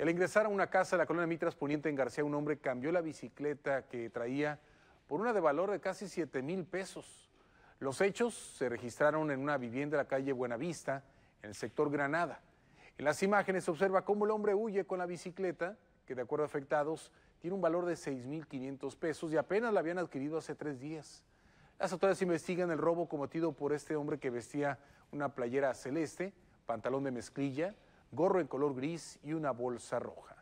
Al ingresar a una casa de la colonia Mitras Poniente en García, un hombre cambió la bicicleta que traía por una de valor de casi 7 mil pesos. Los hechos se registraron en una vivienda de la calle Buenavista, en el sector Granada. En las imágenes se observa cómo el hombre huye con la bicicleta, que de acuerdo a afectados tiene un valor de 6.500 pesos y apenas la habían adquirido hace tres días. Las autoridades investigan el robo cometido por este hombre que vestía una playera celeste, pantalón de mezclilla, gorro en color gris y una bolsa roja.